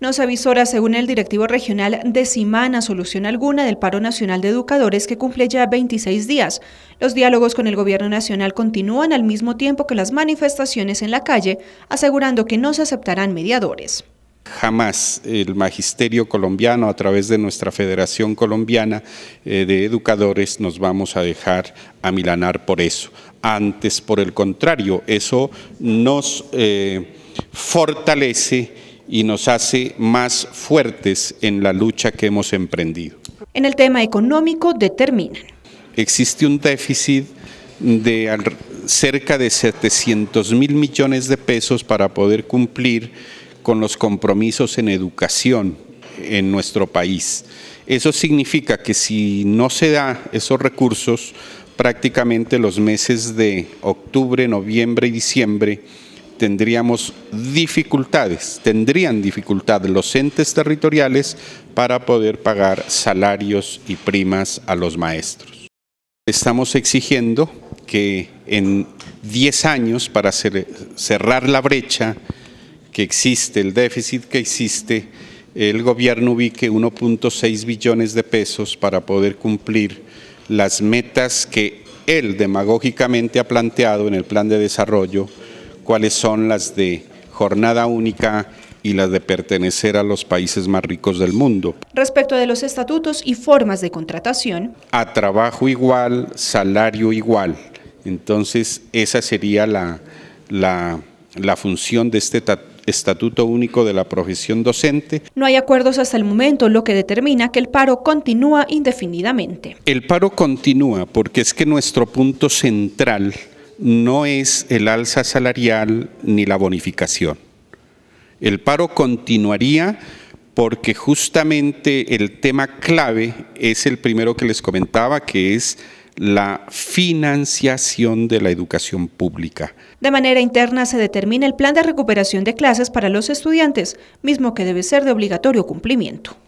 Nos avisora, según el directivo regional, de decimana solución alguna del paro nacional de educadores que cumple ya 26 días. Los diálogos con el gobierno nacional continúan al mismo tiempo que las manifestaciones en la calle, asegurando que no se aceptarán mediadores. Jamás el magisterio colombiano a través de nuestra Federación Colombiana eh, de Educadores nos vamos a dejar amilanar por eso. Antes, por el contrario, eso nos eh, fortalece y nos hace más fuertes en la lucha que hemos emprendido. En el tema económico determinan. Existe un déficit de cerca de 700 mil millones de pesos para poder cumplir con los compromisos en educación en nuestro país. Eso significa que si no se da esos recursos, prácticamente los meses de octubre, noviembre y diciembre tendríamos dificultades, tendrían dificultad los entes territoriales para poder pagar salarios y primas a los maestros. Estamos exigiendo que en 10 años, para cerrar la brecha que existe, el déficit que existe, el gobierno ubique 1.6 billones de pesos para poder cumplir las metas que él demagógicamente ha planteado en el plan de desarrollo cuáles son las de jornada única y las de pertenecer a los países más ricos del mundo. Respecto de los estatutos y formas de contratación. A trabajo igual, salario igual. Entonces, esa sería la, la, función de este Estatuto Único de la Profesión Docente. No hay acuerdos hasta el momento, lo que determina que el paro continúa indefinidamente. El paro continúa porque es que nuestro punto central no es el alza salarial ni la bonificación. El paro continuaría porque justamente el tema clave es el primero que les comentaba, que es la financiación de la educación pública. De manera interna se determina el plan de recuperación de clases para los estudiantes, mismo que debe ser de obligatorio cumplimiento.